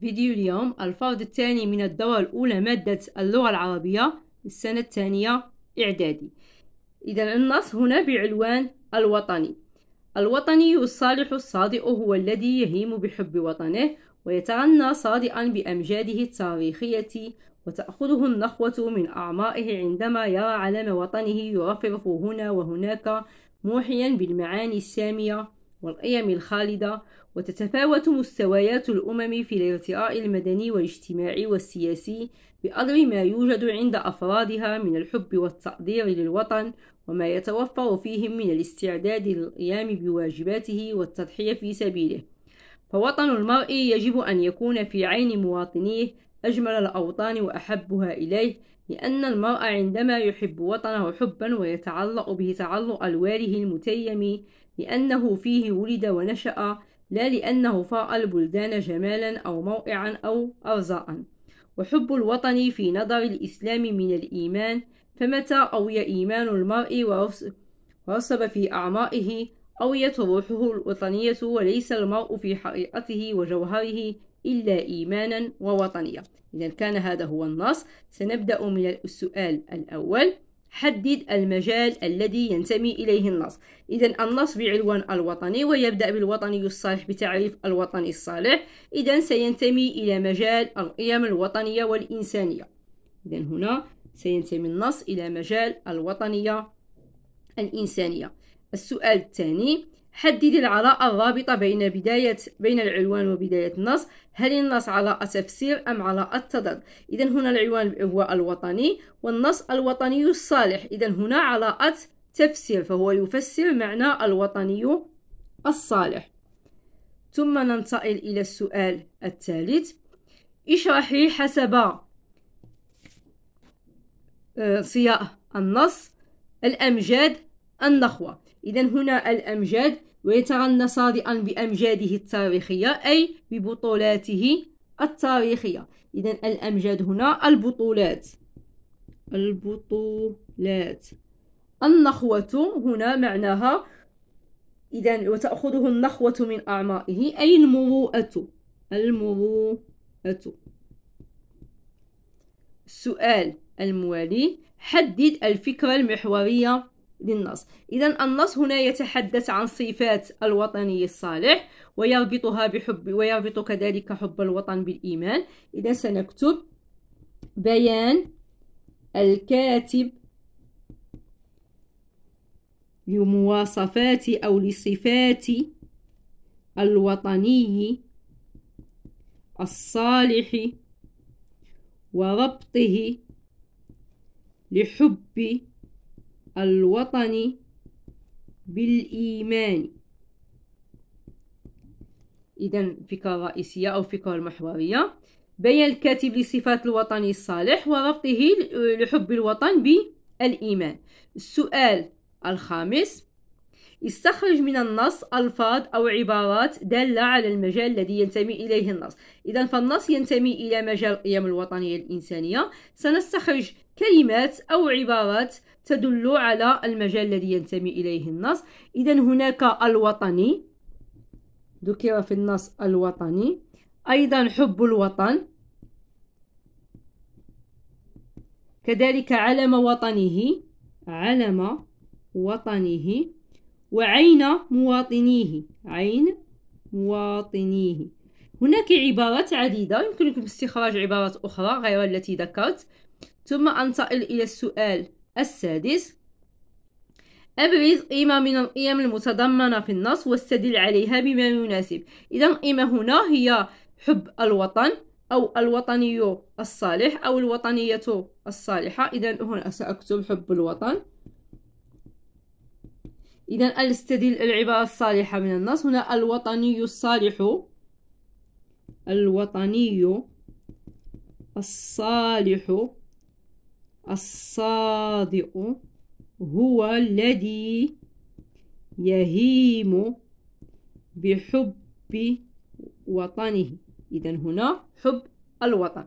فيديو اليوم الفرد الثاني من الدورة الأولى مادة اللغة العربية السنة الثانية إعدادي إذا النص هنا بعنوان الوطني الوطني الصالح الصادق هو الذي يهيم بحب وطنه ويتغنى صادئا بأمجاده التاريخية وتأخذه النخوة من أعمائه عندما يرى علم وطنه يرفرف هنا وهناك موحيا بالمعاني السامية والقيم الخالدة وتتفاوت مستويات الأمم في الارتقاء المدني والاجتماعي والسياسي بقدر ما يوجد عند أفرادها من الحب والتقدير للوطن وما يتوفر فيهم من الاستعداد للقيام بواجباته والتضحية في سبيله فوطن المرء يجب أن يكون في عين مواطنيه أجمل الأوطان وأحبها إليه لأن المرء عندما يحب وطنه حبا ويتعلق به تعلق ألواله المتيم لأنه فيه ولد ونشأ لا لأنه فاء البلدان جمالا أو موقعا أو أرزاء وحب الوطن في نظر الإسلام من الإيمان فمتى أوي إيمان المرء ورسب في أعمائه أويت روحه الوطنية وليس المرء في حقيقته وجوهره إلا إيمانا ووطنية إذا كان هذا هو النص سنبدأ من السؤال الأول حدد المجال الذي ينتمي إليه النص إذا النص بعنوان الوطني ويبدأ بالوطني الصالح بتعريف الوطني الصالح إذا سينتمي إلى مجال القيم الوطنية والإنسانية إذا هنا سينتمي النص إلى مجال الوطنية الإنسانية السؤال الثاني حدد العلاقة الرابطة بين بداية بين العنوان وبداية النص هل النص علاقة تفسير أم علاقة تضاد إذا هنا العنوان هو الوطني والنص الوطني الصالح إذا هنا علاقة تفسير فهو يفسر معنى الوطني الصالح ثم ننتقل إلى السؤال الثالث اشرحي حسب آه، صياغ النص الأمجاد النخوة إذا هنا الأمجاد ويتغنى صادئا بأمجاده التاريخية أي ببطولاته التاريخية إذا الأمجاد هنا البطولات البطولات النخوة هنا معناها إذا وتأخذه النخوة من أعمائه أي المروءة المروءة السؤال الموالي حدد الفكرة المحورية للنص إذا النص هنا يتحدث عن صفات الوطني الصالح ويربطها بحب ويربط كذلك حب الوطن بالإيمان إذا سنكتب بيان الكاتب لمواصفات أو لصفات الوطني الصالح وربطه لحب الوطن بالإيمان إذا فكرة رئيسية أو فكرة محورية بين الكاتب لصفات الوطن الصالح وربطه لحب الوطن بالإيمان السؤال الخامس استخرج من النص ألفاظ أو عبارات دالة على المجال الذي ينتمي إليه النص إذا فالنص ينتمي إلى مجال القيم الوطنية الإنسانية سنستخرج كلمات أو عبارات تدل على المجال الذي ينتمي إليه النص إذا هناك الوطني ذكر في النص الوطني أيضا حب الوطن كذلك علم وطنه علم وطنه وعين مواطنيه عين مواطنيه هناك عبارات عديدة يمكنكم استخراج عبارات أخرى غير التي ذكرت ثم أنتقل إلى السؤال السادس أبرز قيمة من القيم المتضمنة في النص واستدل عليها بما يناسب إذا القيمة هنا هي حب الوطن أو الوطني الصالح أو الوطنية الصالحة إذا هنا سأكتب حب الوطن إذا الاستدل العبارة الصالحة من النص هنا الوطني الصالح الوطني الصالح الصادق هو الذي يهيم بحب وطنه إذا هنا حب الوطن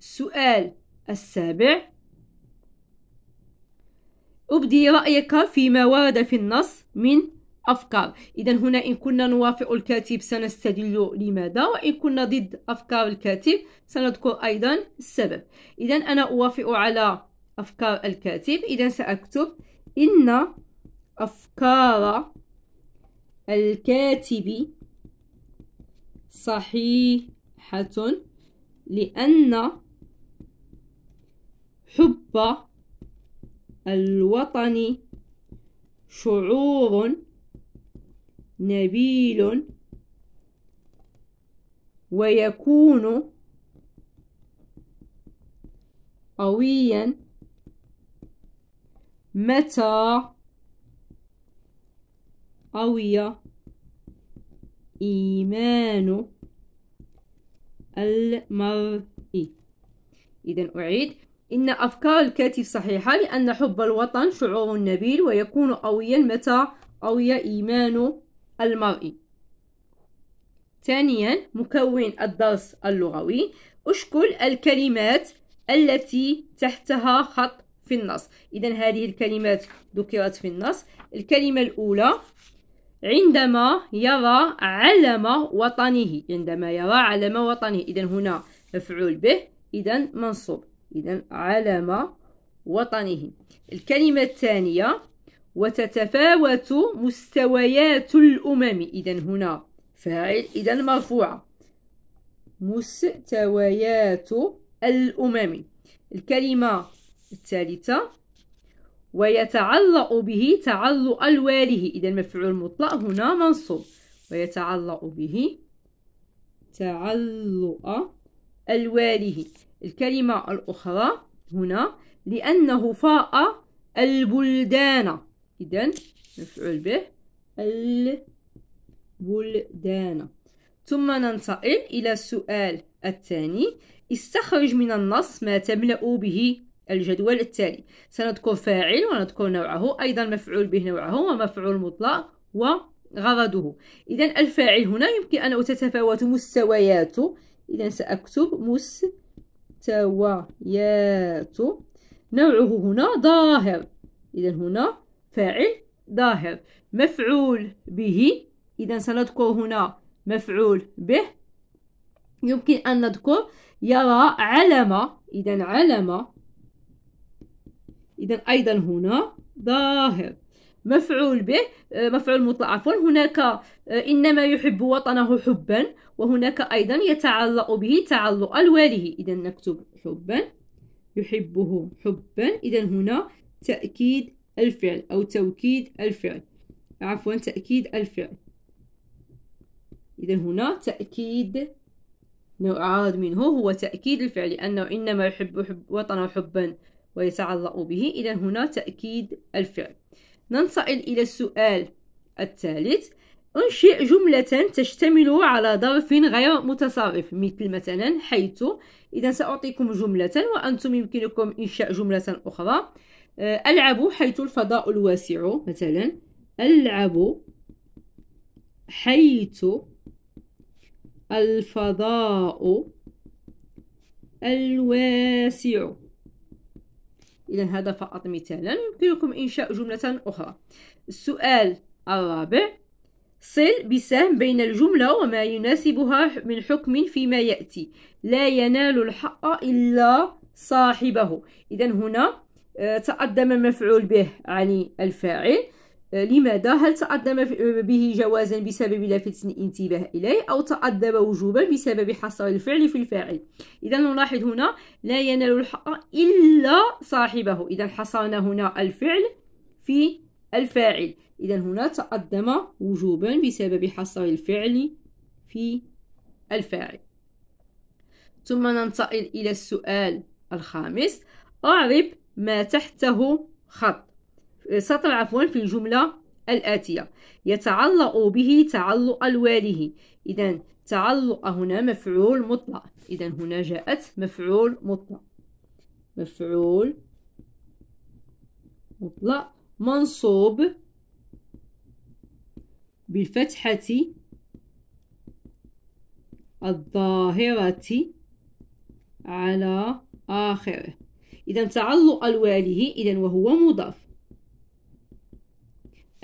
السؤال السابع أبدي رأيك فيما ورد في النص من أفكار إذا هنا إن كنا نوافق الكاتب سنستدل لماذا وإن كنا ضد أفكار الكاتب سنذكر أيضا السبب إذا أنا أوافق على أفكار الكاتب إذا سأكتب إن أفكار الكاتب صحيحة لأن حب الوطن شعور نبيل ويكون قويا متى قوي إيمان المرء إذا أعيد إن أفكار الكاتب صحيحة لأن حب الوطن شعور نبيل ويكون قويا متى قوي إيمان المرئي ثانيا مكون الدرس اللغوي أشكل الكلمات التي تحتها خط في النص إذا هذه الكلمات ذكرت في النص الكلمة الأولى عندما يرى علم وطنه عندما يرى علم وطنه إذا هنا مفعول به إذا منصوب إذا علم وطنه الكلمة الثانية وتتفاوت مستويات الأمم إذا هنا فاعل إذا مرفوعة مستويات الأمم الكلمة الثالثة ويتعلق به تعلق الواله إذا مفعول مطلق هنا منصوب ويتعلق به تعلق الواله الكلمة الأخرى هنا لأنه فاء البلدان إذا مفعول به البلدان ثم ننتقل إلى السؤال الثاني استخرج من النص ما تملأ به الجدول التالي سنذكر فاعل ونذكر نوعه أيضا مفعول به نوعه ومفعول مطلق وغرضه إذا الفاعل هنا يمكن أن تتفاوت مستوياته إذا سأكتب مستويات نوعه هنا ظاهر إذا هنا فاعل ظاهر مفعول به إذا سنذكر هنا مفعول به يمكن أن نذكر يرى علم إذا علم إذا أيضا هنا ظاهر مفعول به آه، مفعول مطلق عفوا هناك آه، إنما يحب وطنه حبا وهناك أيضا يتعلق به تعلق الواله إذا نكتب حبا يحبه حبا إذا هنا تأكيد الفعل أو توكيد الفعل عفوا تأكيد الفعل إذا هنا تأكيد نوع عارض منه هو تأكيد الفعل لأنه إنما يحب حب وطنه حبا ويتعلق به إذا هنا تأكيد الفعل ننتقل إلى السؤال الثالث أنشئ جملة تشتمل على ظرف غير متصرف مثل مثلا حيث إذا سأعطيكم جملة وأنتم يمكنكم إنشاء جملة أخرى آه، ألعب حيث الفضاء الواسع مثلا ألعب حيث الفضاء الواسع إذا هذا فقط مثالا يمكنكم إنشاء جملة أخرى السؤال الرابع صل بسهم بين الجملة وما يناسبها من حكم فيما يأتي لا ينال الحق إلا صاحبه إذا هنا آه، تقدم مفعول به عن الفاعل آه، لماذا هل تقدم به جوازا بسبب لافت الانتباه إليه أو تقدم وجوبا بسبب حصر الفعل في الفاعل إذا نلاحظ هنا لا ينال الحق إلا صاحبه إذا حصرنا هنا الفعل في الفاعل إذا هنا تقدم وجوبا بسبب حصر الفعل في الفاعل ثم ننتقل إلى السؤال الخامس أعرب ما تحته خط سطر عفوا في الجملة الآتية يتعلق به تعلق الواله إذا تعلق هنا مفعول مطلق إذا هنا جاءت مفعول مطلق مفعول مطلق منصوب بالفتحة الظاهرة على آخره إذا تعلق الواله إذا وهو مضاف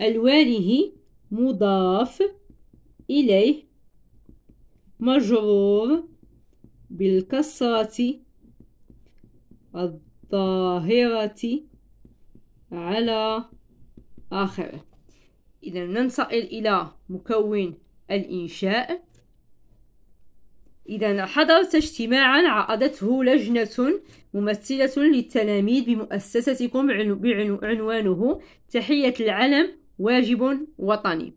الواله مضاف إليه مجرور بالكسرة الظاهرة على آخره إذا ننتقل إلى مكون الإنشاء إذا حضرت اجتماعا عقدته لجنة ممثلة للتلاميذ بمؤسستكم بعنوانه تحية العلم واجب وطني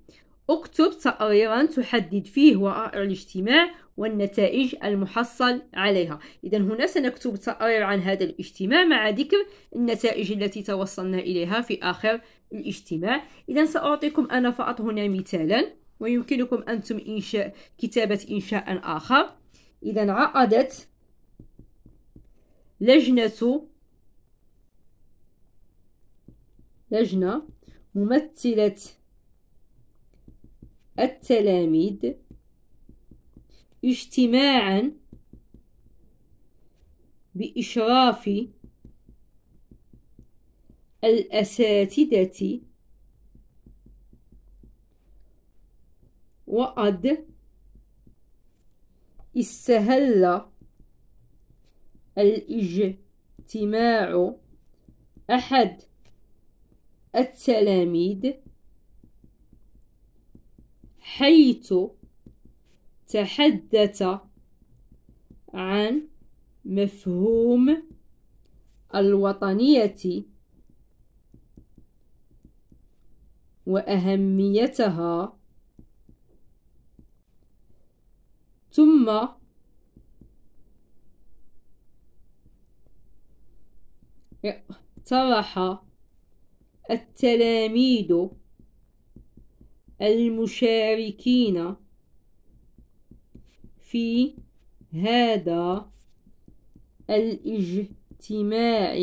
اكتب تقريرا تحدد فيه وقائع الاجتماع والنتائج المحصل عليها إذا هنا سنكتب تقرير عن هذا الاجتماع مع ذكر النتائج التي توصلنا إليها في آخر الاجتماع إذا سأعطيكم أنا فقط هنا مثالا ويمكنكم أنتم إنشاء كتابة إنشاء آخر إذا عقدت لجنة لجنة ممثلة التلاميذ اجتماعا بإشراف الأساتذة وقد استهل الاجتماع أحد التلاميذ حيث تحدث عن مفهوم الوطنية وأهميتها ثم اقترح التلاميذ المشاركين في هذا الاجتماع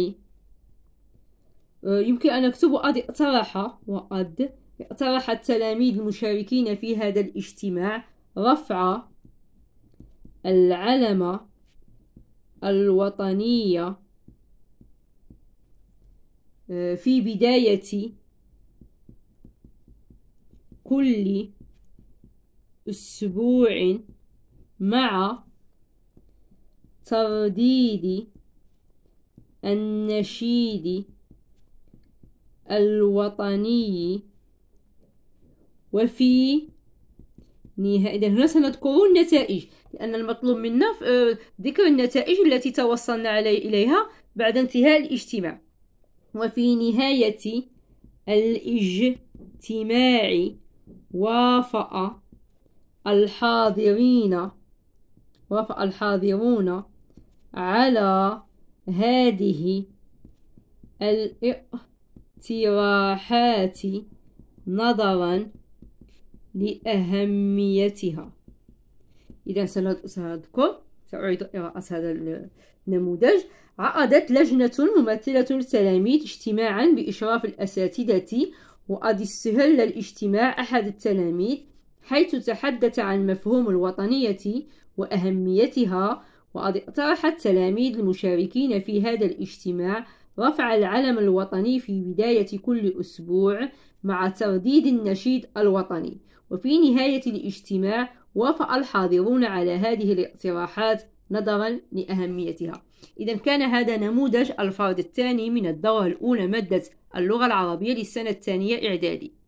آه، يمكن أن أكتب قد اقترح وقد اقترح التلاميذ المشاركين في هذا الاجتماع رفع العلم الوطنية آه، في بداية كل أسبوع مع ترديد النشيد الوطني وفي النهائي إذا هنا سنذكر النتائج لأن المطلوب منا آه، ذكر النتائج التي توصلنا علي إليها بعد انتهاء الاجتماع وفي نهاية الاجتماع وافق الحاضرين وافق الحاضرون على هذه الاقتراحات نظرا لأهميتها إذا سنذكر سأعيد قراءة هذا النموذج عقدت لجنة ممثلة للتلاميذ اجتماعا بإشراف الأساتذة وأدي السهل للاجتماع أحد التلاميذ حيث تحدث عن مفهوم الوطنية وأهميتها وقد اقترح التلاميذ المشاركين في هذا الاجتماع رفع العلم الوطني في بداية كل أسبوع مع ترديد النشيد الوطني وفي نهاية الاجتماع وافق الحاضرون على هذه الاقتراحات نظرا لأهميتها إذا كان هذا نموذج الفرد الثاني من الدورة الأولى مادة اللغة العربية للسنة الثانية إعدادي